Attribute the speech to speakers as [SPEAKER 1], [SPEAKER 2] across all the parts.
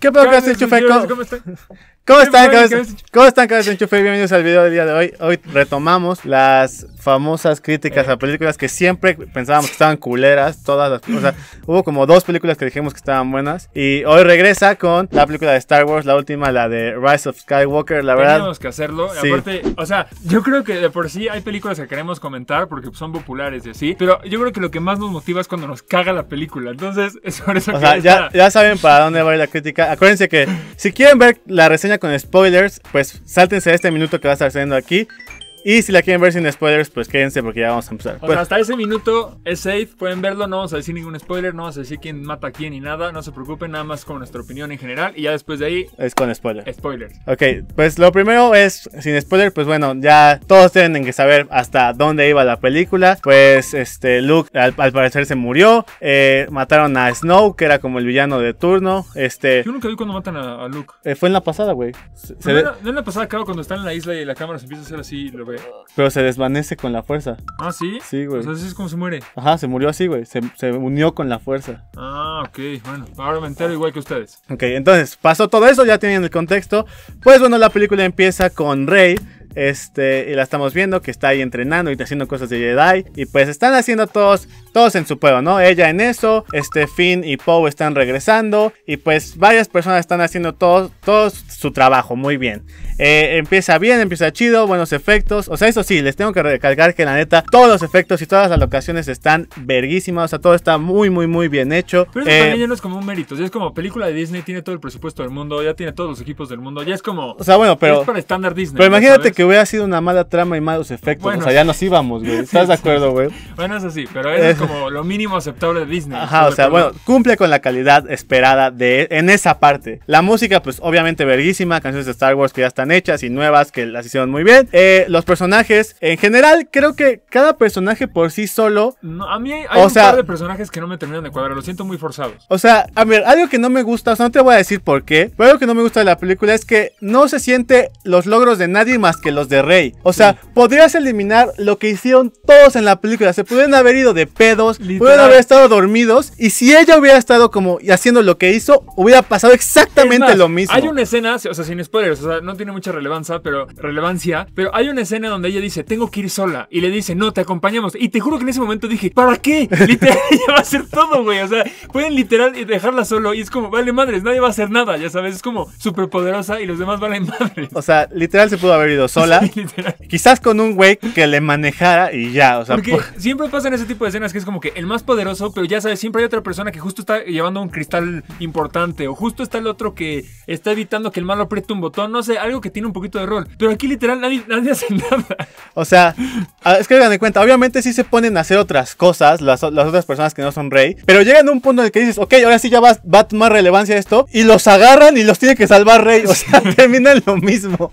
[SPEAKER 1] ¿Qué pedo, haces, ¿Cómo, están? ¿Cómo están, Cabezas ¿Cómo están, Bienvenidos al video del día de hoy. Hoy retomamos las famosas críticas a películas que siempre pensábamos que estaban culeras. Todas las, o sea, hubo como dos películas que dijimos que estaban buenas. Y hoy regresa con la película de Star Wars, la última, la de Rise of Skywalker. La verdad. Teníamos que hacerlo. Aparte,
[SPEAKER 2] o sea, yo creo que de por sí hay películas que queremos comentar porque son populares y así. Pero yo creo que lo que más nos motiva es cuando nos caga la película. Entonces, es por eso o que. Sea, ya, ya
[SPEAKER 1] saben para dónde va ir la crítica acuérdense que si quieren ver la reseña con spoilers, pues sáltense a este minuto que va a estar saliendo aquí y si la quieren ver sin spoilers, pues quédense porque ya vamos a empezar. Pues hasta
[SPEAKER 2] ese minuto es safe, pueden verlo, no vamos a decir ningún spoiler, no vamos a decir quién mata a quién ni nada, no se preocupen, nada más con nuestra opinión en general y ya después de ahí... Es con spoiler. Spoilers. Ok,
[SPEAKER 1] pues lo primero es, sin spoiler, pues bueno, ya todos tienen que saber hasta dónde iba la película. Pues este, Luke al, parecer se murió, eh, mataron a Snow, que era como el villano de turno. Este, Yo
[SPEAKER 2] nunca vi cuando matan a, Luke.
[SPEAKER 1] Eh, fue en la pasada, güey. en
[SPEAKER 2] la pasada, claro, cuando están en la isla y la cámara se empieza a hacer así...
[SPEAKER 1] Pero se desvanece con la fuerza. ¿Ah, sí? Sí, güey. entonces es como se muere. Ajá, se murió así, güey. Se, se, unió con la fuerza.
[SPEAKER 2] Ah, ok. Bueno, ahora me entero igual que ustedes.
[SPEAKER 1] Ok, entonces pasó todo eso, ya tienen el contexto. Pues bueno, la película empieza con Rey este, y la estamos viendo que está ahí entrenando y haciendo cosas de Jedi. Y pues están haciendo todos, todos en su pueblo, ¿no? Ella en eso, este, Finn y Poe están regresando. Y pues varias personas están haciendo todo, su trabajo muy bien. Eh, empieza bien, empieza chido, buenos efectos. O sea, eso sí, les tengo que recalcar que la neta, todos los efectos y todas las locaciones están verguísimas. O sea, todo está muy, muy, muy bien hecho. Pero eso también eh,
[SPEAKER 2] ya no es como un mérito. Ya es como película de Disney, tiene todo el presupuesto del mundo, ya tiene todos los equipos del mundo. Ya es como. O sea, bueno, pero. Es para estándar Disney. Pero imagínate que
[SPEAKER 1] hubiera sido una mala trama y malos efectos. o sea, ya nos íbamos, güey. ¿Estás de acuerdo, güey?
[SPEAKER 2] Bueno, eso sí, pero es como lo mínimo aceptable de Disney. Ajá, o sea, bueno,
[SPEAKER 1] cumple con la calidad esperada de en esa parte. La música, pues obviamente verguísima, canciones de Star Wars que ya están hechas y nuevas que las hicieron muy bien. Eh, los personajes, en general, creo que cada personaje por sí solo. a
[SPEAKER 2] mí hay, un par de personajes que no me terminan de cuadrar, lo siento muy forzados.
[SPEAKER 1] O sea, a ver, algo que no me gusta, o sea, no te voy a decir por qué, pero algo que no me gusta de la película es que no se siente los logros de nadie más que los de Rey. O sea, podrías eliminar lo que hicieron todos en la película. Se pudieron haber ido de pedos, Literal. pudieron haber estado dormidos. Y si ella hubiera estado como haciendo lo que hizo, hubiera pasado exactamente lo mismo. Hay una
[SPEAKER 2] escena, o sea, sin spoilers, o sea, no tiene mucha relevancia, pero relevancia. Pero hay una escena donde ella dice, tengo que ir sola. Y le dice, no, te acompañamos. Y te juro que en ese momento dije, ¿para qué? Literal, ella va a hacer todo, güey. O sea, pueden literal dejarla solo. Y es como, vale madres, nadie va a hacer nada, ya sabes. Es como súper poderosa y los demás valen madres.
[SPEAKER 1] O sea, literal se pudo haber ido sola. quizás con un güey que le manejara y ya, o sea. Porque pues,
[SPEAKER 2] siempre siempre en ese tipo de escenas que es como que el más poderoso, pero ya sabes, siempre hay otra persona que justo está llevando un cristal importante, o justo está el otro que está evitando que el malo apriete un botón, no sé, algo que tiene un poquito de rol. Pero aquí literal nadie, nadie hace nada.
[SPEAKER 1] O sea, es que hagan de cuenta, obviamente sí se ponen a hacer otras cosas las, otras personas que no son rey, pero llegan a un punto en el que dices, ok, ahora sí ya va, va a tomar relevancia esto, y los agarran y los tiene que salvar rey, o sea, termina lo mismo.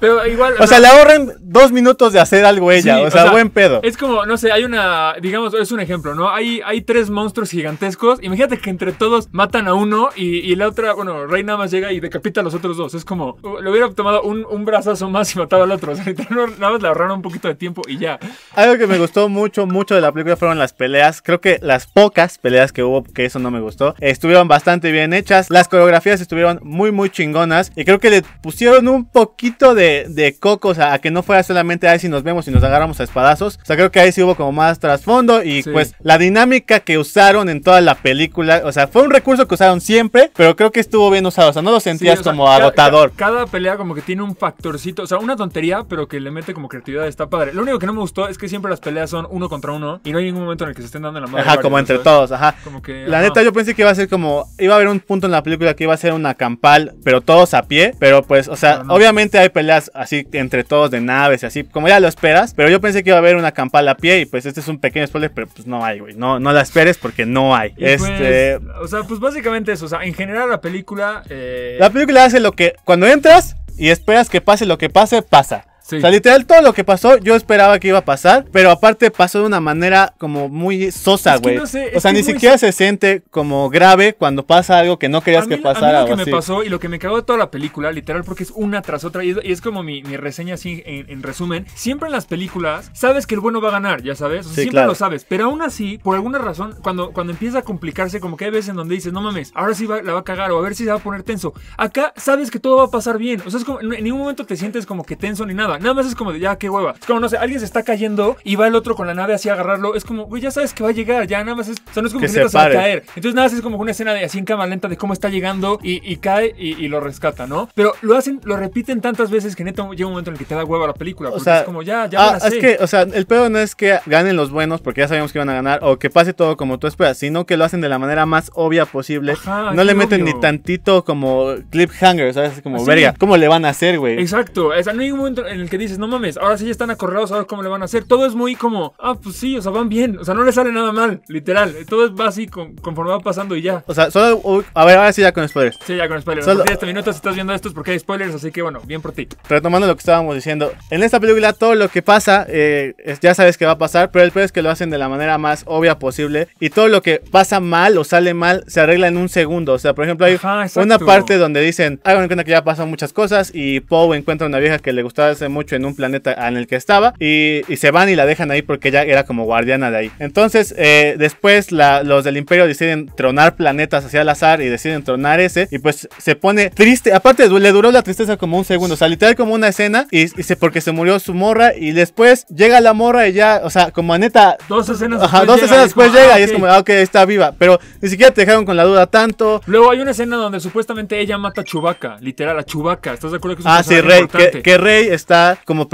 [SPEAKER 2] Pero igual, o sea, le ahorren
[SPEAKER 1] dos minutos de hacer algo ella. o, sea, buen pedo.
[SPEAKER 2] Es como, no sé, hay una. Digamos, es un ejemplo, ¿no? Hay, hay tres monstruos gigantescos. Imagínate que entre todos matan a uno y, la otra, bueno, Rey nada más llega y decapita a los otros dos. Es como, uh, le hubiera tomado un, un brazazo más y mataba al otro. O sea, nada más le ahorraron un poquito de tiempo y ya.
[SPEAKER 1] Algo que me gustó mucho, mucho de la película fueron las peleas. Creo que las pocas peleas que hubo, que eso no me gustó, estuvieron bastante bien hechas. Las coreografías estuvieron muy, muy chingonas. Y creo que le pusieron un poquito de, de Coco, o sea, a que no fuera solamente ahí si nos vemos y nos agarramos a espadazos. O sea, creo que ahí sí hubo como más trasfondo y pues la dinámica que usaron en toda la película, o sea, fue un recurso que usaron siempre, pero creo que estuvo bien usado, o sea, no lo sentías como agotador.
[SPEAKER 2] Cada, pelea como que tiene un factorcito, o sea, una tontería, pero que le mete como creatividad, está padre. Lo único que no me gustó es que siempre las peleas son uno contra uno y no hay ningún momento en el que se estén dando la mano. Ajá, como entre todos, ajá. Como que, la neta,
[SPEAKER 1] yo pensé que iba a ser como, iba a haber un punto en la película que iba a ser una campal, pero todos a pie, pero pues, o sea, obviamente hay peleas así entre todos de naves y así, como ya lo esperas. Pero yo pensé que iba a haber una campala a pie y pues este es un pequeño spoiler, pero pues no hay, güey. No, no la esperes porque no hay. Pues, este...
[SPEAKER 2] o sea, pues básicamente eso. O sea,
[SPEAKER 1] en general la película... Eh, la película hace lo que cuando entras y esperas que pase lo que pase, pasa. O sea, literal, todo lo que pasó, yo esperaba que iba a pasar, pero aparte pasó de una manera como muy sosa, güey. o sea, ni siquiera se siente como grave cuando pasa algo que no querías que pasara. A mí lo que me pasó
[SPEAKER 2] y lo que me cagó de toda la película, literal, porque es una tras otra, y es, como mi, reseña así en, resumen. Siempre en las películas sabes que el bueno va a ganar, ya sabes. siempre lo sabes, pero aún así, por alguna razón, cuando, cuando empieza a complicarse, como que hay veces en donde dices, no mames, ahora sí la va a cagar o a ver si se va a poner tenso. Acá sabes que todo va a pasar bien. O sea, es como, en ningún momento te sientes como que tenso ni nada. Nada más es como de, ya, qué hueva. Es como, no sé, alguien se está cayendo y va el otro con la nave así a agarrarlo. Es como, güey, ya sabes que va a llegar, ya nada más es. O sea, no es como que, se, a caer. Entonces, nada más es como una escena de así en cámara lenta de cómo está llegando y, cae y, lo rescata, ¿no? Pero lo hacen, lo repiten tantas veces que neta llega un momento en el que te da hueva la película. o sea, es como, ya, ya. Ah, es que,
[SPEAKER 1] o sea, el pedo no es que ganen los buenos porque ya sabíamos que iban a ganar o que pase todo como tú esperas, sino que lo hacen de la manera más obvia posible. no le meten ni tantito como cliffhanger, ¿sabes? Como, ah, verga, ¿cómo le van a hacer, güey?
[SPEAKER 2] Exacto. O sea, no hay un momento en el que dices, no mames, ahora sí ya están acorralados, ver cómo le van a hacer. Todo es muy como, ah, pues sí, o sea, van bien, o sea, no le sale nada mal, literal. Todo es básico, conformado pasando y ya.
[SPEAKER 1] O sea, solo, a ver, ahora sí ya con spoilers. Sí, ya con spoilers. Solo...
[SPEAKER 2] este minuto si estás viendo esto es porque hay spoilers, así que bueno, bien por ti.
[SPEAKER 1] Retomando lo que estábamos diciendo, en esta película todo lo que pasa, eh, ya sabes que va a pasar, pero el peor es que lo hacen de la manera más obvia posible y todo lo que pasa mal o sale mal se arregla en un segundo. O sea, por ejemplo, hay una parte donde dicen, hagan en cuenta que ya pasan muchas cosas y Poe encuentra una vieja que le gustaba hace mucho mucho en un planeta en el que estaba y, se van y la dejan ahí porque ella era como guardiana de ahí. Entonces, eh, después los del imperio deciden tronar planetas hacia el azar y deciden tronar ese y pues se pone triste. Aparte, le duró la tristeza como un segundo, o sea, literal como una escena y, dice porque se murió su morra y después llega la morra y ya, o sea, como a neta... Dos
[SPEAKER 2] escenas después dos llega, y es ah, como, ok,
[SPEAKER 1] ah, está viva, pero ni siquiera te dejaron con la duda tanto. Luego hay
[SPEAKER 2] una escena donde supuestamente ella mata a Chubaca, literal, a chubaca ¿estás de acuerdo que es un Ah, sí, Rey, que, que Rey
[SPEAKER 1] está como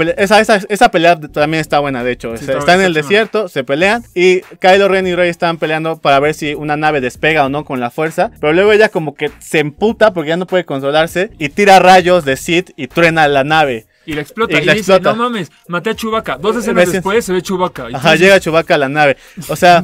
[SPEAKER 1] Esa, pelea también está buena, de hecho. está, en el desierto, se pelean. Y Kylo Ren y Rey estaban peleando para ver si una nave despega o no con la fuerza. Pero luego ella como que se emputa porque ya no puede controlarse. Y tira rayos de Sid y truena la nave y la explota. Y, dice, no
[SPEAKER 2] mames, maté a Chubaca. Dos escenas después se ve Chubaca. Ajá, llega
[SPEAKER 1] Chubaca a la nave. O sea,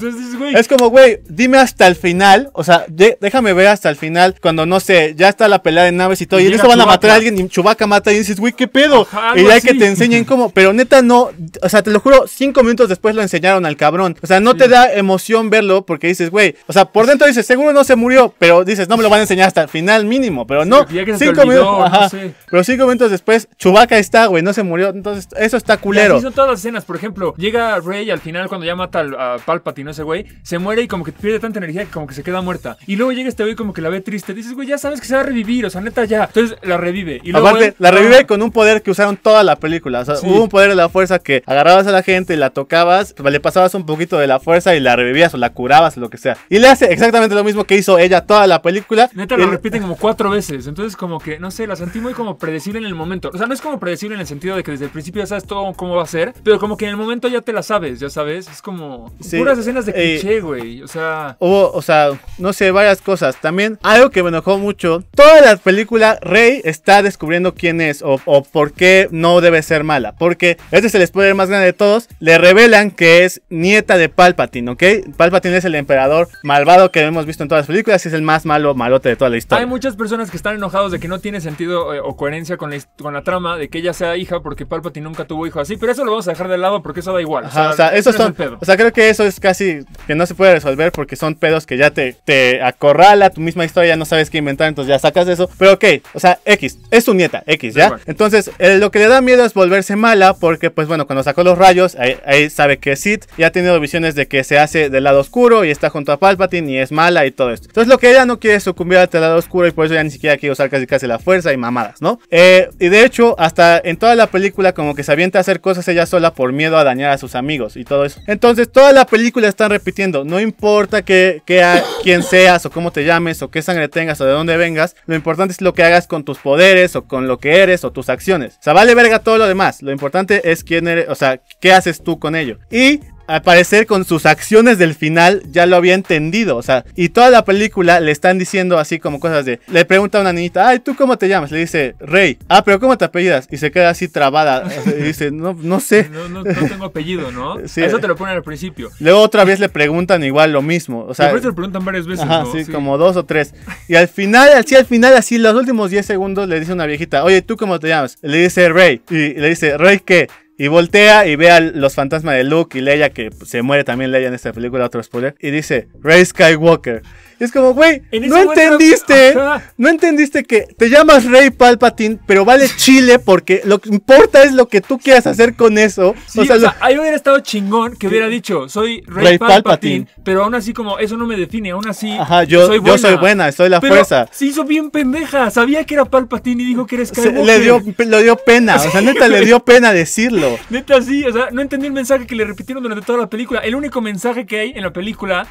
[SPEAKER 1] es como, güey, dime hasta el final. O sea, déjame ver hasta el final. Cuando no sé, ya está la pelea de naves y todo. Y, listo, van a matar a alguien y Chubaca mata y dices, güey, qué pedo. y ya que te enseñen cómo. Pero neta, no. O sea, te lo juro, cinco minutos después lo enseñaron al cabrón. O sea, no te da emoción verlo porque dices, güey. O sea, por dentro dices, seguro no se murió. Pero dices, no me lo van a enseñar hasta el final mínimo. Pero no. cinco minutos. Pero cinco minutos después, Chubaca está güey, no se murió. Entonces, eso está culero. Y son
[SPEAKER 2] todas las escenas. Por ejemplo, llega Rey al final cuando ya mata a Palpatine, ese güey, se muere y como que pierde tanta energía que como que se queda muerta. Y luego llega este güey como que la ve triste. Dices, güey, ya sabes que se va a revivir, o sea, neta ya. Entonces la revive. Y la revive ah.
[SPEAKER 1] con un poder que usaron toda la película. O sea, hubo un poder de la fuerza que agarrabas a la gente y la tocabas, le pasabas un poquito de la fuerza y la revivías o la curabas o lo que sea. Y le hace exactamente lo mismo que hizo ella toda la película. Neta, lo
[SPEAKER 2] repiten como cuatro veces. Entonces, como que, no sé, la sentí muy como predecible en el momento. O sea, no es como predecir en el sentido de que desde el principio ya sabes todo cómo va a ser, pero como que en el momento ya te la sabes, ya sabes. Es como puras escenas de eh, cliché, güey. O sea.
[SPEAKER 1] Hubo, o sea, no sé, varias cosas. También algo que me enojó mucho. Toda la película, Rey está descubriendo quién es o, por qué no debe ser mala. Porque este es el spoiler más grande de todos. Le revelan que es nieta de Palpatine, ¿ok? Palpatine es el emperador malvado que hemos visto en todas las películas es el más malo, malote de toda la historia. Hay
[SPEAKER 2] muchas personas que están enojados de que no tiene sentido eh, o coherencia con con la trama de que ella sea hija, porque Palpatine nunca tuvo hijo así, pero eso lo vamos a dejar de lado porque eso da igual. o sea, son, O
[SPEAKER 1] sea, creo que eso es casi que no se puede resolver porque son pedos que ya te, te acorrala tu misma historia, Ya no sabes qué inventar, entonces ya sacas eso. Pero ok, o sea, X, es tu nieta, X, ¿ya? Entonces, eh, lo que le da miedo es volverse mala porque, pues bueno, cuando sacó los rayos, ahí, sabe que Sid Ya ha tenido visiones de que se hace del lado oscuro y está junto a Palpatine y es mala y todo esto. Entonces, lo que ella no quiere es sucumbir al lado oscuro y por eso ya ni siquiera quiere usar casi casi la fuerza y mamadas, ¿no? Eh, y de hecho, hasta en toda la película como que se avienta a hacer cosas ella sola por miedo a dañar a sus amigos y todo eso. Entonces toda la película están repitiendo, no importa que, que quién seas o cómo te llames o qué sangre tengas o de dónde vengas, lo importante es lo que hagas con tus poderes o con lo que eres o tus acciones. O sea, vale verga todo lo demás, lo importante es quién eres, o sea, qué haces tú con ello. Y al parecer con sus acciones del final ya lo había entendido, o sea, y toda la película le están diciendo así como cosas de, le pregunta a una niñita, ay, ¿tú cómo te llamas? Le dice, Rey, ah, pero ¿cómo te apellidas? Y se queda así trabada, y dice, no, no sé. No, tengo apellido, ¿no? Eso te lo ponen al principio. Luego otra vez le preguntan igual lo mismo, o sea. Después preguntan varias veces, sí, como dos o tres. Y al final, así al final, así los últimos 10 segundos le dice una viejita, oye, ¿tú cómo te llamas? Le dice Rey, y le dice, ¿Rey qué? Y voltea y ve a los fantasmas de Luke y Leia, que se muere también Leia en esta película, otro spoiler. Y dice, Rey Skywalker. Y es como, güey, no entendiste, no entendiste que te llamas Rey Palpatine, pero vale chile porque lo que importa es lo que tú quieras hacer con eso. o sea,
[SPEAKER 2] ahí hubiera estado chingón que hubiera dicho, soy Rey, Palpatine, pero aún así como, eso no me define, aún así yo, soy buena. soy la fuerza. Se hizo bien pendeja, sabía que era Palpatine y dijo que eres Skywalker. le dio,
[SPEAKER 1] le dio pena, o sea, neta le dio pena decirlo.
[SPEAKER 2] Neta, sí, o sea, no entendí el mensaje que le repitieron durante toda la película. El único mensaje que hay en la película,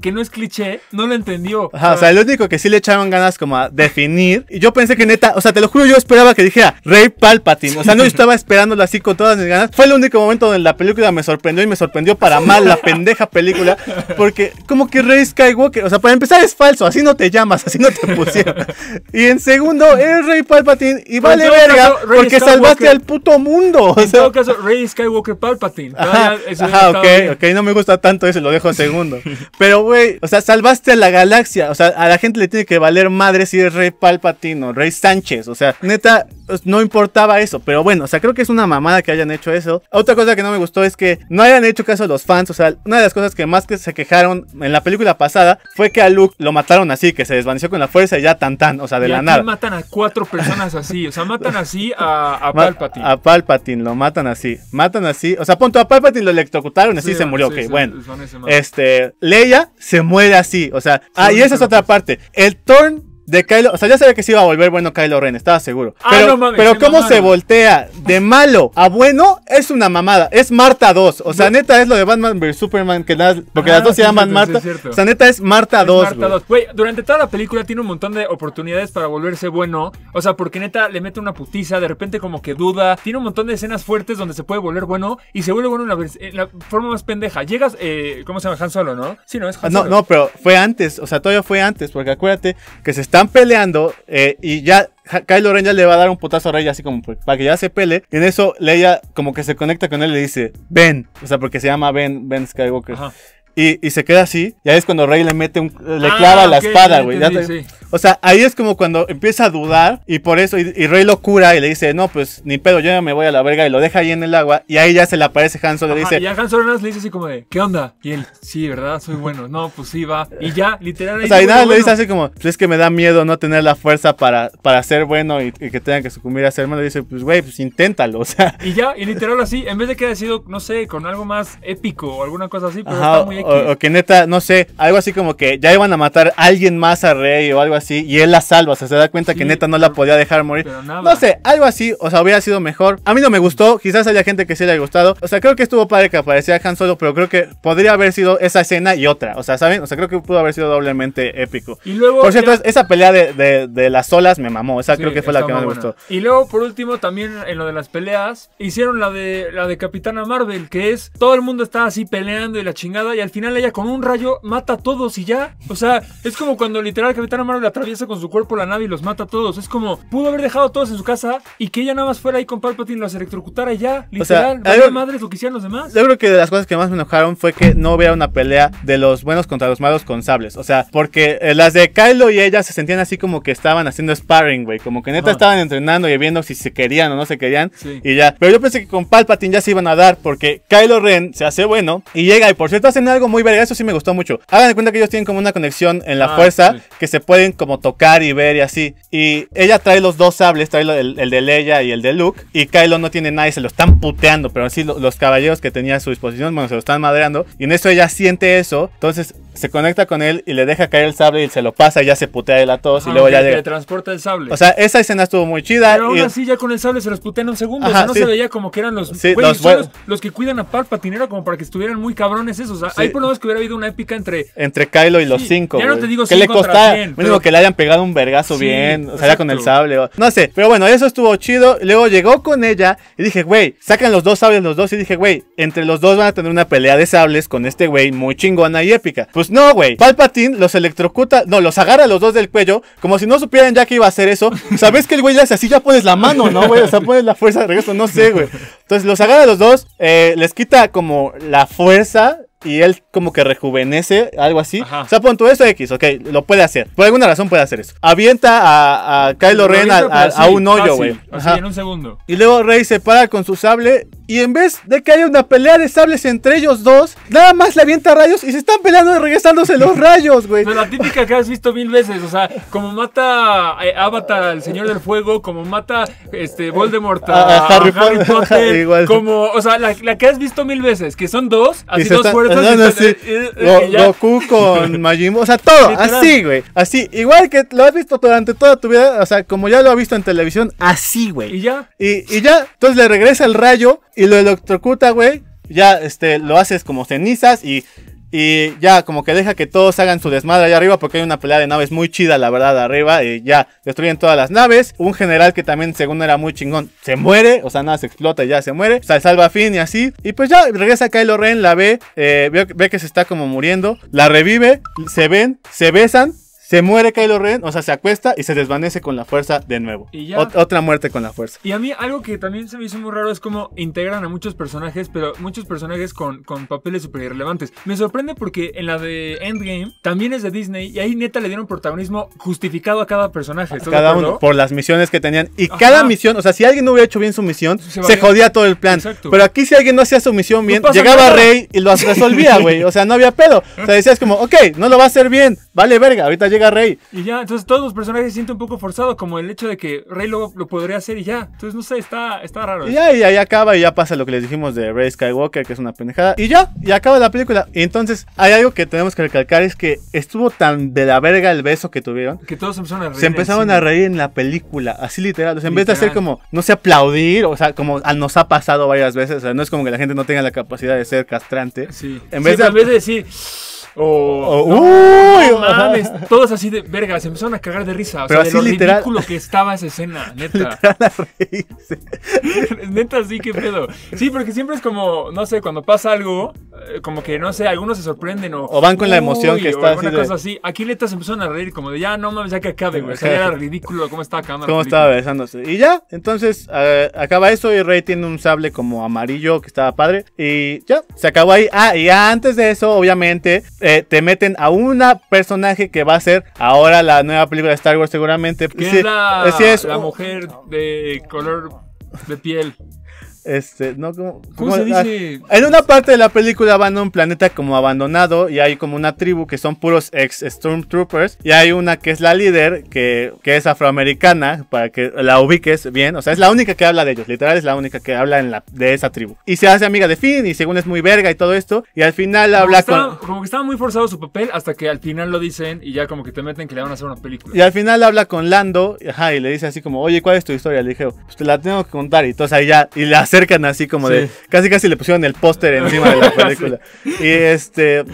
[SPEAKER 2] que no es cliché, no lo entendió. o sea, el
[SPEAKER 1] único que sí le echaron ganas como a definir. Y yo pensé que neta, o sea, te lo juro, yo esperaba que dijera Rey Palpatine. O sea, no estaba esperándolo así con todas mis ganas. Fue el único momento donde la película me sorprendió y me sorprendió para mal la pendeja película. Porque, como que Rey Skywalker, o sea, para empezar es falso, así no te llamas, así no te pusieron. Y en segundo, eres Rey Palpatine y pues vale verga porque salvaste al puto mundo. O sea, caso,
[SPEAKER 2] Rey Skywalker Palpatine. Ajá, ajá ok, ok,
[SPEAKER 1] no me gusta tanto eso, lo dejo a segundo. Pero, güey, o sea, salvaste a la galaxia. O sea, a la gente le tiene que valer madre si es Rey Palpatine o Rey Sánchez. O sea, neta, pues, no importaba eso. Pero bueno, o sea, creo que es una mamada que hayan hecho eso. Otra cosa que no me gustó es que no hayan hecho caso a los fans. O sea, una de las cosas que más que se quejaron en la película pasada fue que a Luke lo mataron así, que se desvaneció con la fuerza y ya tan tan, o sea, de la nada.
[SPEAKER 2] matan a cuatro personas así, o sea, matan así a, a Palpatine. A
[SPEAKER 1] Palpatine lo matan así, matan así, o sea, punto a Palpatine lo electrocutaron y así se murió, que ok, bueno. Este, Leia se muere así, o sea, ah, y esa es otra parte. El Torn de Kylo, o sea, ya sabía que se iba a volver bueno Kylo Ren, estaba seguro. Ah, pero, cómo se voltea de malo a bueno es una mamada. Es Marta 2. O sea, neta es lo de Batman vs Superman, que las, porque las ah, dos se llaman Marta. o sea, neta es Marta 2. 2.
[SPEAKER 2] durante toda la película tiene un montón de oportunidades para volverse bueno. O sea, porque neta le mete una putiza, de repente como que duda. Tiene un montón de escenas fuertes donde se puede volver bueno y se vuelve bueno en la, forma más pendeja. Llegas, eh, ¿cómo se llama? Han Solo, ¿no? Sí, no es Han No, no,
[SPEAKER 1] pero fue antes. O sea, todavía fue antes, porque acuérdate que se está están peleando eh, y ya Kylo Ren ya le va a dar un putazo a Rey así como pues, para que ya se pele. Y en eso Leia como que se conecta con él y le dice, Ben. O sea, porque se llama Ben, Ben Skywalker. Y, se queda así. Y ahí es cuando Rey le mete un, le ah, clava la espada, güey. O sea, ahí es como cuando empieza a dudar y por eso, y, Rey lo cura y le dice, no, pues ni pedo, yo ya me voy a la verga y lo deja ahí en el agua y ahí ya se le aparece Han y le dice... Y
[SPEAKER 2] a le dice así como de, ¿qué onda? Y él, sí, ¿verdad? Soy bueno. No, pues sí, va. Y ya, literal... O sea, y nada, le dice
[SPEAKER 1] así como, pues es que me da miedo no tener la fuerza para, para ser bueno y, que tengan que sucumbir a ser malo. Y dice, pues güey, pues inténtalo, o sea...
[SPEAKER 2] Y ya, y literal así, en vez de que haya sido, no sé, con algo más épico o alguna cosa así, pero está muy o,
[SPEAKER 1] o que neta, no sé, algo así como que ya iban a matar a alguien más a Rey o algo así, y él la salva, o sea, se da cuenta que neta no la podía dejar morir. No sé, algo así, o sea, hubiera sido mejor. A mí no me gustó, quizás haya gente que sí le haya gustado. O sea, creo que estuvo padre que aparecía Han Solo, pero creo que podría haber sido esa escena y otra. O sea, ¿saben? O sea, creo que pudo haber sido doblemente épico. Y luego, por cierto, esa pelea de, las olas me mamó, o sea, creo que fue la que más me gustó.
[SPEAKER 2] Y luego, por último, también en lo de las peleas, hicieron la de, la de Capitana Marvel, que es todo el mundo está así peleando y la chingada, y al final ella con un rayo mata a todos y ya. O sea, es como cuando literal Capitana Marvel atraviesa con su cuerpo la nave y los mata a todos. Es como, pudo haber dejado a todos en su casa y que ella nada más fuera ahí con Palpatine, los electrocutara ya, literal. lo que hicieron los demás.
[SPEAKER 1] Yo creo que de las cosas que más me enojaron fue que no hubiera una pelea de los buenos contra los malos con sables. O sea, porque eh, las de Kylo y ella se sentían así como que estaban haciendo sparring, güey. Como que neta estaban entrenando y viendo si se querían o no se querían. Y ya. Pero yo pensé que con Palpatine ya se iban a dar porque Kylo Ren se hace bueno y llega. Y por cierto, hacen algo muy verga. Eso sí me gustó mucho. Hagan de cuenta que ellos tienen como una conexión en la ah, fuerza que se pueden como tocar y ver y así. Y ella trae los dos sables, trae el, de Leia y el de Luke. Y Kylo no tiene nada y se lo están puteando, pero así los caballeros que tenía a su disposición, bueno, se lo están madreando. Y en eso ella siente eso. Entonces se conecta con él y le deja caer el sable y se lo pasa, y ya se putea él a todos y ah, luego ya Le
[SPEAKER 2] transporta el sable. O sea, esa
[SPEAKER 1] escena estuvo muy chida. Pero y... aún
[SPEAKER 2] así ya con el sable se los putea en un segundo. o no se veía como que eran los, güeyes los, que cuidan a Palpatine, era como para que estuvieran muy cabrones esos. O sea, Ahí por lo menos que hubiera habido una épica entre...
[SPEAKER 1] Entre Kylo y los cinco. Ya no te digo Que le costara mínimo que le hayan pegado un vergazo bien, o sea, ya con el sable. No sé, pero bueno, eso estuvo chido. Luego llegó con ella y dije, güey, sacan los dos sables los dos y dije, güey, entre los dos van a tener una pelea de sables con este güey muy chingona y épica. Pues pues no, güey. Palpatine los electrocuta, no, los agarra a los dos del cuello, como si no supieran ya que iba a hacer eso. Sabes que el güey le hace así, ya pones la mano, ¿no, güey? O sea, pones la fuerza regreso, no sé, güey. Entonces los agarra a los dos, eh, les quita como la fuerza y él como que rejuvenece, algo así. Ajá. O sea, pon eso X, ok, lo puede hacer. Por alguna razón puede hacer eso. Avienta a, Kylo Ren a, un hoyo, güey. en un segundo. Y luego Rey se para con su sable y en vez de que haya una pelea de sables entre ellos dos, nada más le avienta rayos y se están peleando y regresándose los rayos, güey.
[SPEAKER 2] Pero la típica que has visto mil veces, o sea, como mata eh, Avatar al Señor del Fuego, como mata este Voldemort a, Harry, Potter, Igual. como, o sea, la, que has visto mil veces, que son dos, así dos fuerzas. Goku
[SPEAKER 1] con Majin o sea, todo, así, güey. Así, igual que lo has visto durante toda tu vida, o sea, como ya lo has visto en televisión, así, güey. Y ya. y ya, entonces le regresa el rayo y lo electrocuta, güey. Ya este, lo haces como cenizas y, y ya como que deja que todos hagan su desmadre allá arriba porque hay una pelea de naves muy chida, la verdad, arriba. Y ya destruyen todas las naves. Un general que también, según era muy chingón, se muere. O sea, nada, se explota y ya se muere. O sea, salva a Finn y así. Y pues ya regresa Kylo Ren, la ve, eh, ve, ve que se está como muriendo. La revive, se ven, se besan. Se muere Kylo Ren, o sea, se acuesta y se desvanece con la fuerza de nuevo. otra muerte con la fuerza.
[SPEAKER 2] Y a mí algo que también se me hizo muy raro es cómo integran a muchos personajes, pero muchos personajes con, con papeles súper irrelevantes. Me sorprende porque en la de Endgame también es de Disney y ahí neta le dieron protagonismo justificado a cada personaje. cada uno
[SPEAKER 1] por las misiones que tenían. Y cada misión, o sea, si alguien no hubiera hecho bien su misión, se, jodía todo el plan. Pero aquí si alguien no hacía su misión bien, llegaba Rey y lo resolvía, güey. O sea, no había pedo. O sea, decías como, ok, no lo va a hacer bien, vale verga, ahorita llega
[SPEAKER 2] y ya, entonces todos los personajes se sienten un poco forzados, como el hecho de que Rey luego lo podría hacer y ya. Entonces, no sé, está, está raro. Y ya, y ahí
[SPEAKER 1] acaba y ya pasa lo que les dijimos de Rey Skywalker, que es una pendejada. Y ya, y acaba la película. Y entonces, hay algo que tenemos que recalcar, es que estuvo tan de la verga el beso que tuvieron. Que
[SPEAKER 2] todos empezaron a reír. Se empezaron a reír
[SPEAKER 1] en la película, así literal. O sea, en vez de hacer como, no sé, aplaudir, o sea, como ah, nos ha pasado varias veces. O sea, no es como que la gente no tenga la capacidad de ser castrante. Sí. En vez de... vez de decir... Oh. Oh, oh, o, uy, mames,
[SPEAKER 2] todos así de verga, se empezaron a cagar de risa.
[SPEAKER 1] O sea, de lo literal, ridículo
[SPEAKER 2] que estaba esa escena, neta. neta, sí, qué pedo. Sí, porque siempre es como, no sé, cuando pasa algo, eh, como que no sé, algunos se sorprenden o. O van con la emoción que está. O alguna cosa así. Aquí neta se empezaron a reír, como de ya no mames, ya que acabe, güey. O sea, era ridículo cómo estaba acabando. Cómo estaba
[SPEAKER 1] besándose. Y ya, entonces acaba eso y Rey tiene un sable como amarillo que estaba padre. Y ya, se acabó ahí. Ah, y antes de eso, obviamente. Eh, te meten a una personaje que va a ser ahora la nueva película de Star Wars seguramente. es la mujer de color de piel. Este, no ¿Cómo se ah, dice? En una parte de la película van a un planeta como abandonado y hay como una tribu que son puros ex Stormtroopers y hay una que es la líder que, que es afroamericana para que la ubiques bien. O sea, es la única que habla de ellos, literal, es la única que habla en la, de esa tribu. Y se hace amiga de Finn y según es muy verga y todo esto. Y al final habla con.
[SPEAKER 2] Como que estaba muy forzado su papel hasta que al final lo dicen y ya como que te meten que le van a hacer una película.
[SPEAKER 1] Y al final habla con Lando y le dice así como, oye, ¿cuál es tu historia? Le dije, pues te la tengo que contar. Y entonces ahí ya, y le hace así como de. Casi casi le pusieron el póster encima de la película. Y este.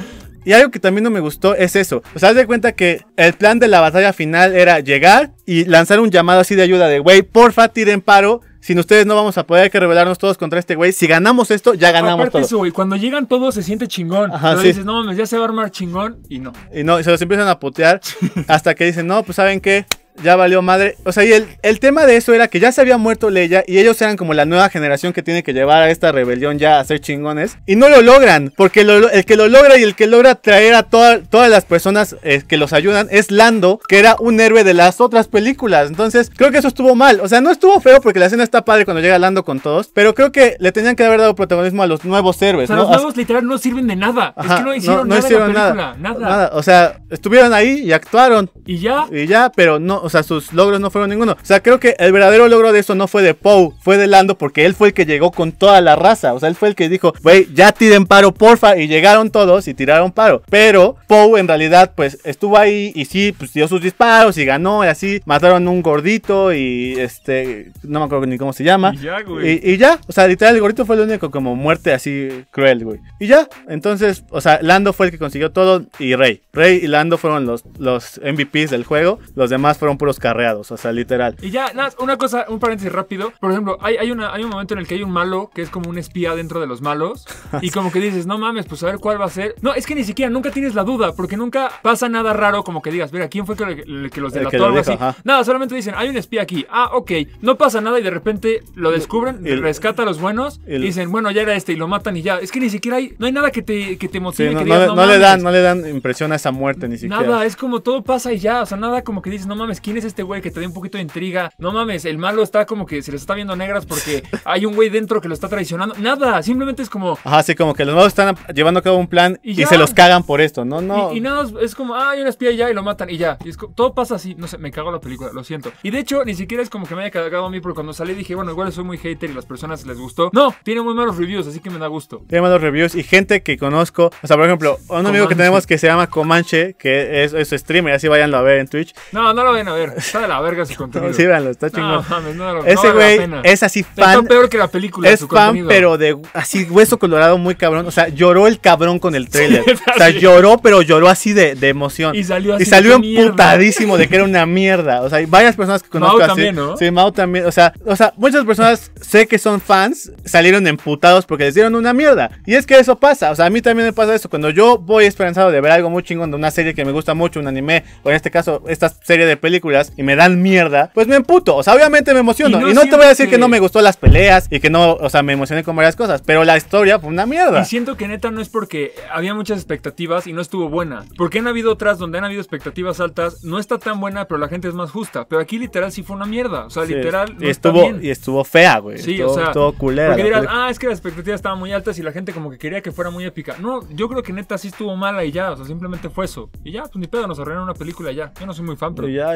[SPEAKER 1] Y algo que también no me gustó es eso. O sea, haz de cuenta que el plan de la batalla final era llegar y lanzar un llamado así de ayuda de, güey, porfa, tiren paro. Sin ustedes no vamos a poder que rebelarnos todos contra este güey. Si ganamos esto, ya ganamos Aparte todo. eso,
[SPEAKER 2] güey, cuando llegan todos se siente chingón. Ajá, dices, no mames, ya se va a armar chingón. Y no.
[SPEAKER 1] Y no, y se los empiezan a putear hasta que dicen, no, pues ¿saben qué? ya valió madre. O sea, y el, el, tema de eso era que ya se había muerto Leia y ellos eran como la nueva generación que tiene que llevar a esta rebelión ya a ser chingones. Y no lo logran, porque el que lo logra y el que logra traer a todas las personas eh, que los ayudan es Lando, que era un héroe de las otras películas. Entonces, creo que eso estuvo mal. O sea, no estuvo feo porque la escena está padre cuando llega Lando con todos, pero creo que le tenían que haber dado protagonismo a los nuevos héroes. O sea, los nuevos
[SPEAKER 2] literal no sirven de nada. es que no hicieron, nada, en la nada. Nada.
[SPEAKER 1] O sea, estuvieron ahí y actuaron. Y ya. Y ya, pero no, o sea, sus logros no fueron ninguno. O sea, creo que el verdadero logro de eso no fue de Poe, fue de Lando, porque él fue el que llegó con toda la raza. O sea, él fue el que dijo, güey, ya tiren paro, porfa. Y llegaron todos y tiraron paro. Pero Poe en realidad, pues estuvo ahí y sí, pues dio sus disparos y ganó y así. Mataron un gordito y este, no me acuerdo ni cómo se llama. Y ya, güey. Y, ya, o sea, literal, el gordito fue el único como muerte así cruel, güey. Y ya, entonces, o sea, Lando fue el que consiguió todo y Rey. Rey y Lando fueron los, los MVPs del juego. Los demás fueron puros carreados, o sea, literal. Y
[SPEAKER 2] ya, una cosa, un paréntesis rápido. Por ejemplo, hay, hay, una, hay un momento en el que hay un malo que es como un espía dentro de los malos y como que dices, no mames, pues a ver cuál va a ser. No, es que ni siquiera nunca tienes la duda porque nunca pasa nada raro como que digas, mira, ¿quién fue que, el, que los delató? así. Nada, solamente dicen, hay un espía aquí. Ah, ok, no pasa nada y de repente lo descubren, el, rescata a los buenos y dicen, bueno, ya era este y lo matan y ya. Es que ni siquiera hay, no hay nada que te, que te motive. no, que no le dan, no
[SPEAKER 1] le dan impresión a esa muerte ni siquiera. Nada,
[SPEAKER 2] es como todo pasa y ya, o sea, nada como que dices, no mames, ¿quién es este güey que te da un poquito de intriga? No mames, el malo está como que se les está viendo negras porque hay un güey dentro que lo está traicionando. Nada, simplemente es como.
[SPEAKER 1] Ajá, sí, como que los malos están llevando a cabo un plan y, se los cagan por esto, ¿no? no. Y, y
[SPEAKER 2] nada, es como, ah, hay una espía ya y lo matan y ya. Y todo pasa así, no sé, me cago la película, lo siento. Y de hecho, ni siquiera es como que me haya cagado a mí porque cuando salí dije, bueno, igual soy muy hater y las personas les gustó. No, tiene muy malos reviews, así que me da gusto.
[SPEAKER 1] Tiene malos reviews y gente que conozco, o sea, por ejemplo, un amigo que tenemos que se llama Comanche, que es, es streamer, así váyanlo a ver en Twitch.
[SPEAKER 2] No, no lo ven, a ver. Está de la verga su contenido. sí, está chingón. No, Ese güey es así fan. Está peor
[SPEAKER 1] que la película. Es fan, pero de así hueso colorado muy cabrón. O sea, lloró el cabrón con el trailer. o sea, lloró, pero lloró así de, emoción. Y salió así. Y salió emputadísimo de que era una mierda. O sea, hay varias personas que conozco así. también, ¿no? Sí, Mao también. O sea, sea, muchas personas sé que son fans, salieron emputados porque les dieron una mierda. Y es que eso pasa. O sea, a mí también me pasa eso. Cuando yo voy esperanzado de ver algo muy chingón de una serie que me gusta mucho, un anime, o en este caso, esta serie de películas y me dan mierda, pues me emputo. O sea, obviamente me emociono. Y no, te voy a decir que... no me gustó las peleas y que no, o sea, me emocioné con varias cosas, pero la historia fue pues, una mierda. Y
[SPEAKER 2] siento que neta no es porque había muchas expectativas y no estuvo buena. Porque han habido otras donde han habido expectativas altas, no está tan buena, pero la gente es más justa. Pero aquí literal sí fue una mierda. O sea, literal. y, estuvo, y
[SPEAKER 1] estuvo fea, güey. Sí, o sea. Estuvo culera. Porque dirás,
[SPEAKER 2] ah, es que las expectativas estaban muy altas y la gente como que quería que fuera muy épica. No, yo creo que neta sí estuvo mala y ya. O sea, simplemente fue eso. Y ya, pues ni pedo, nos arruinaron una película ya. Yo no soy muy fan, pero. ya,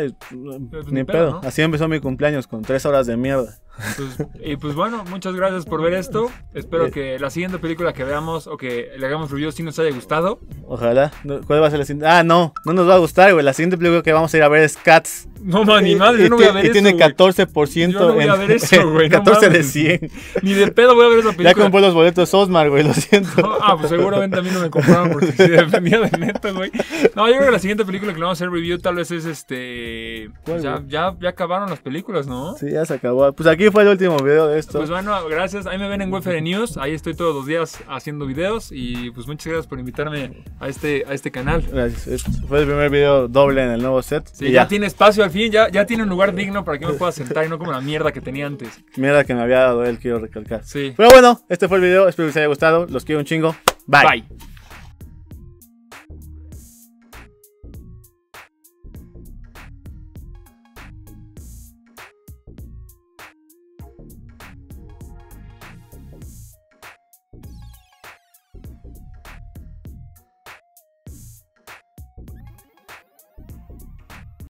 [SPEAKER 1] pues ni pedo. Así empezó mi cumpleaños con tres horas de mierda.
[SPEAKER 2] Pues, y pues bueno, muchas gracias por ver esto. Espero eh. que la siguiente película que veamos o que le hagamos review sí nos haya gustado.
[SPEAKER 1] Ojalá. ¿Cuál va a ser la siguiente? Ah, no, no nos va a gustar, güey. La siguiente película que vamos a ir a ver es Cats. No, man, ni eh, madre, yo no voy a ver y eso, tiene 14% yo no voy a ver eso, güey. 14 de 100. Ni de pedo voy a ver esa película. Ya compré los boletos Osmar, güey, lo siento. ah, pues seguramente a mí no me compraron porque si dependía de
[SPEAKER 2] neta, güey. No, yo creo que la siguiente película que le vamos a hacer review tal vez es este... ya, ya, ya acabaron las películas, ¿no?
[SPEAKER 1] Sí, ya se acabó. Pues aquí fue el último video de esto. Pues
[SPEAKER 2] bueno, gracias. Ahí me ven en welfare News. Ahí estoy todos los días haciendo videos. Y pues muchas gracias por invitarme a este, a este canal.
[SPEAKER 1] Gracias. Fue el primer video doble en el nuevo set. Sí, ya. tiene
[SPEAKER 2] espacio al fin. Ya, ya tiene un lugar digno para que me pueda sentar y no como la mierda que tenía antes.
[SPEAKER 1] Mierda que me había dado él, quiero recalcar. Sí. Pero bueno, este fue el video. Espero que les haya gustado. Los quiero un chingo. Bye. Bye.